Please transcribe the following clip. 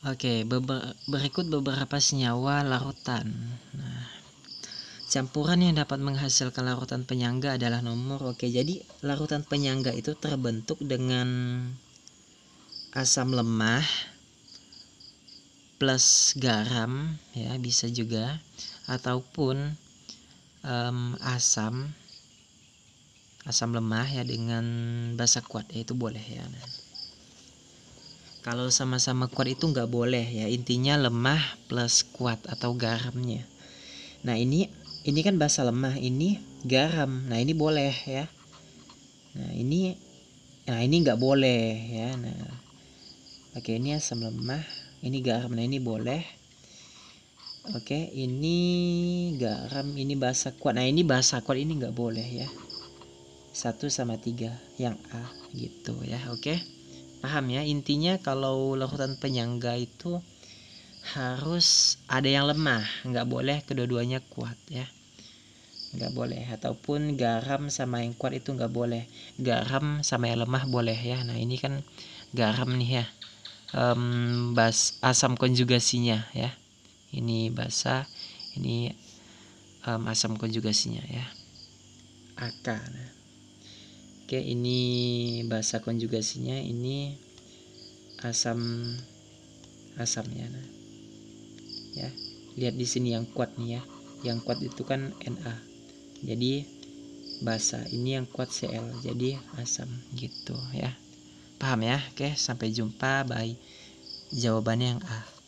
Oke, beber, berikut beberapa senyawa larutan. Nah, campuran yang dapat menghasilkan larutan penyangga adalah nomor. Oke, jadi larutan penyangga itu terbentuk dengan asam lemah plus garam, ya bisa juga, ataupun um, asam asam lemah ya dengan basa kuat, ya, itu boleh ya. Nah. Kalau sama-sama kuat itu nggak boleh ya intinya lemah plus kuat atau garamnya. Nah ini ini kan bahasa lemah ini garam. Nah ini boleh ya. Nah ini nah ini nggak boleh ya. Nah oke ini asam lemah ini garam. Nah ini boleh. Oke, ini garam, ini bahasa kuat. Nah, ini bahasa kuat ini nggak boleh ya. Satu sama tiga yang A gitu ya. Oke. Okay? paham ya intinya kalau lautan penyangga itu harus ada yang lemah nggak boleh kedua-duanya kuat ya nggak boleh ataupun garam sama yang kuat itu nggak boleh garam sama yang lemah boleh ya nah ini kan garam nih ya um, bas asam konjugasinya ya ini basa ini um, asam konjugasinya ya akar nah. Oke, ini bahasa konjugasinya ini asam asamnya. Nah. Ya, lihat di sini yang kuat nih ya. Yang kuat itu kan Na. Jadi bahasa ini yang kuat Cl. Jadi asam gitu ya. Paham ya? Oke, sampai jumpa. Bye. Jawabannya yang A.